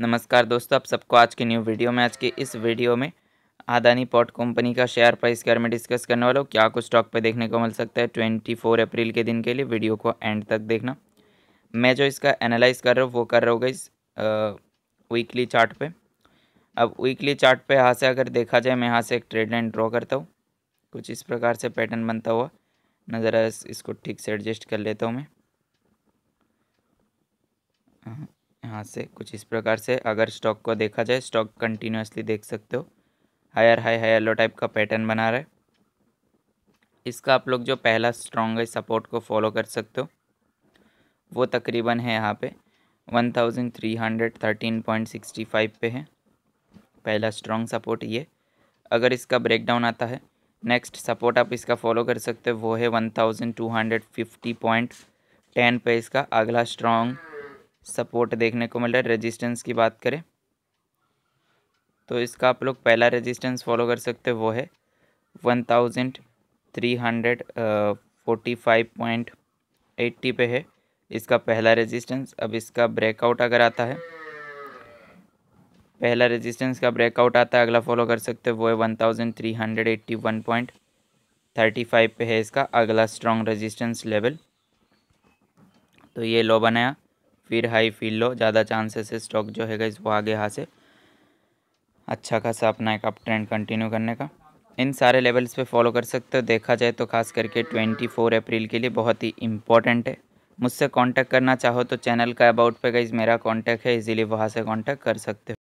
नमस्कार दोस्तों आप सबको आज के न्यू वीडियो में आज के इस वीडियो में आदानी पॉट कंपनी का शेयर प्राइस के बारे में डिस्कस करने वाला हूँ क्या कुछ स्टॉक पर देखने को मिल सकता है ट्वेंटी फोर अप्रैल के दिन के लिए वीडियो को एंड तक देखना मैं जो इसका एनालाइज कर रहा हूँ वो कर रहा होगा इस वीकली चार्ट पे अब वीकली चार्ट पे यहाँ से अगर देखा जाए मैं यहाँ से एक ट्रेड लाइन ड्रॉ करता हूँ कुछ इस प्रकार से पैटर्न बनता हुआ नज़र इसको ठीक से एडजस्ट कर लेता हूँ मैं हाँ। यहाँ से कुछ इस प्रकार से अगर स्टॉक को देखा जाए स्टॉक कंटिन्यूसली देख सकते हो higher high higher low type का पैटर्न बना रहा है इसका आप लोग जो पहला स्ट्रॉन्ग सपोर्ट को फॉलो कर सकते हो वो तकरीबन है यहाँ पे 1313.65 पे है पहला स्ट्रॉन्ग सपोर्ट ये अगर इसका ब्रेकडाउन आता है नेक्स्ट सपोर्ट आप इसका फॉलो कर सकते हो वो है 1250.10 पे इसका अगला स्ट्रॉन्ग सपोर्ट देखने को मिल रहा है रेजिस्टेंस की बात करें तो इसका आप लोग पहला रेजिस्टेंस फॉलो कर सकते हैं वो है one thousand three hundred forty five point eighty पे है इसका पहला रेजिस्टेंस अब इसका ब्रेकआउट अगर आता है पहला रेजिस्टेंस का ब्रेकआउट आता है अगला फॉलो कर सकते हैं वो है one thousand three hundred eighty one point thirty five पे है इसका अगला स्ट्रॉन्ग रेजिस्टेंस लेवल तो ये लो बनाया फिर हाई फिर लो ज़्यादा चांसेस है स्टॉक जो है गई वो आगे यहाँ से अच्छा खासा अपना एक अप ट्रेंड कंटिन्यू करने का इन सारे लेवल्स पे फॉलो कर सकते हो देखा जाए तो खास करके 24 अप्रैल के लिए बहुत ही इंपॉर्टेंट है मुझसे कांटेक्ट करना चाहो तो चैनल का अबाउट पे गई मेरा कांटेक्ट है इजीली वहाँ से कांटेक्ट कर सकते हो